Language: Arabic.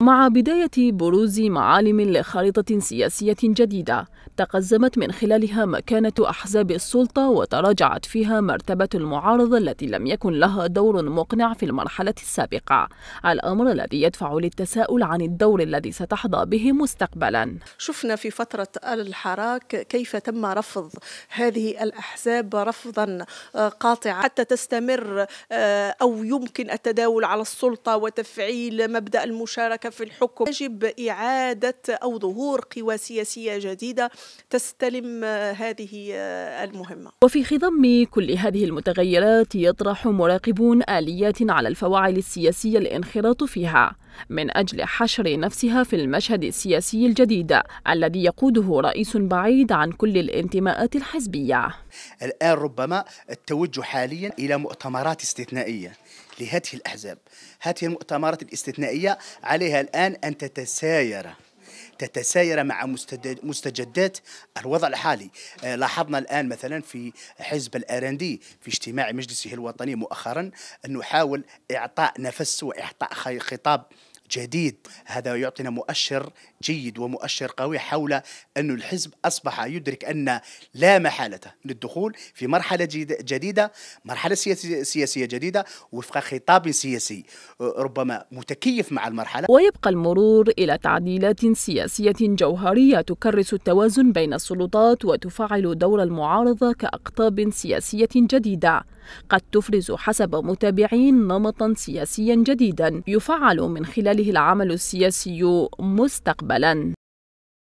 مع بداية بروز معالم لخريطة سياسية جديدة تقزمت من خلالها مكانة أحزاب السلطة وتراجعت فيها مرتبة المعارضة التي لم يكن لها دور مقنع في المرحلة السابقة الأمر الذي يدفع للتساؤل عن الدور الذي ستحظى به مستقبلا شفنا في فترة الحراك كيف تم رفض هذه الأحزاب رفضا آه، قاطعا حتى تستمر آه، أو يمكن التداول على السلطة وتفعيل مبدأ المشاركة في الحكم يجب إعادة أو ظهور قوى سياسية جديدة تستلم هذه المهمة وفي خضم كل هذه المتغيرات يطرح مراقبون آليات على الفواعل السياسية الانخراط فيها من أجل حشر نفسها في المشهد السياسي الجديد الذي يقوده رئيس بعيد عن كل الانتماءات الحزبية الآن ربما التوجه حاليا إلى مؤتمرات استثنائية لهذه الأحزاب هذه المؤتمرات الاستثنائية عليها الآن أن تتساير تتساير مع مستجدات الوضع الحالي آه، لاحظنا الآن مثلا في حزب الأرندي في اجتماع مجلسه الوطني مؤخرا أنه حاول إعطاء نفس وإعطاء خطاب جديد هذا يعطينا مؤشر جيد ومؤشر قوي حول أن الحزب أصبح يدرك أن لا محالة للدخول في مرحلة جديدة مرحلة سياسية جديدة وفق خطاب سياسي ربما متكيف مع المرحلة ويبقى المرور إلى تعديلات سياسية جوهرية تكرس التوازن بين السلطات وتفعل دور المعارضة كأقطاب سياسية جديدة قد تفرز حسب متابعين نمطا سياسيا جديدا يفعل من خلال عليه العمل السياسي مستقبلا